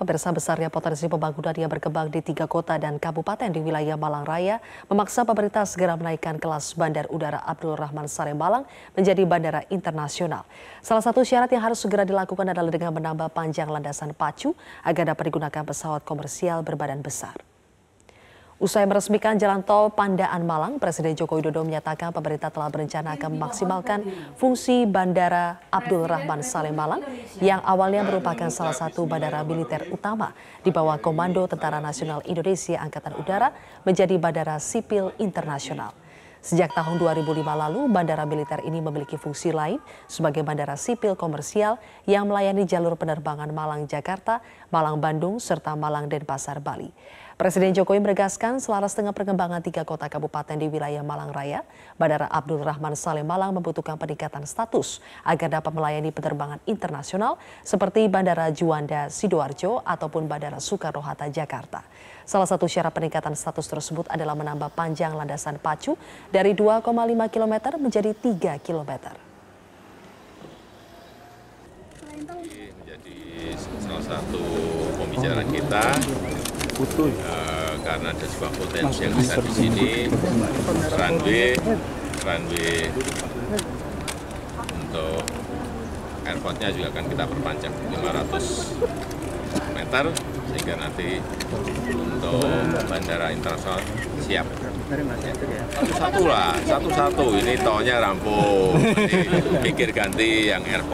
Pemirsa besarnya potensi pembangunan yang berkembang di tiga kota dan kabupaten di wilayah Malang Raya memaksa pemerintah segera menaikkan kelas Bandar Udara Abdul Rahman Saleh Malang menjadi bandara internasional. Salah satu syarat yang harus segera dilakukan adalah dengan menambah panjang landasan pacu agar dapat digunakan pesawat komersial berbadan besar. Usai meresmikan jalan tol Pandaan Malang, Presiden Joko Widodo menyatakan pemerintah telah berencana akan memaksimalkan fungsi Bandara Abdul Rahman Saleh Malang yang awalnya merupakan salah satu bandara militer utama di bawah Komando Tentara Nasional Indonesia Angkatan Udara menjadi bandara sipil internasional. Sejak tahun 2005 lalu, bandara militer ini memiliki fungsi lain sebagai bandara sipil komersial yang melayani jalur penerbangan Malang-Jakarta, Malang-Bandung, serta Malang-Denpasar, Bali. Presiden Jokowi menegaskan selaras dengan perkembangan tiga kota kabupaten di wilayah Malang Raya, Bandara Abdul Rahman Saleh Malang membutuhkan peningkatan status agar dapat melayani penerbangan internasional seperti Bandara Juanda Sidoarjo ataupun Bandara Soekarno-Hatta Jakarta. Salah satu syarat peningkatan status tersebut adalah menambah panjang landasan pacu dari 2,5 km menjadi 3 km. Menjadi salah satu pembicaraan kita uh, karena ada sebuah potensi yang besar di sini runway runway untuk airportnya juga akan kita perpanjang 500 meter sehingga nanti untuk bandara internasional siap satu lah satu satu ini tolnya rampung pikir ganti yang airport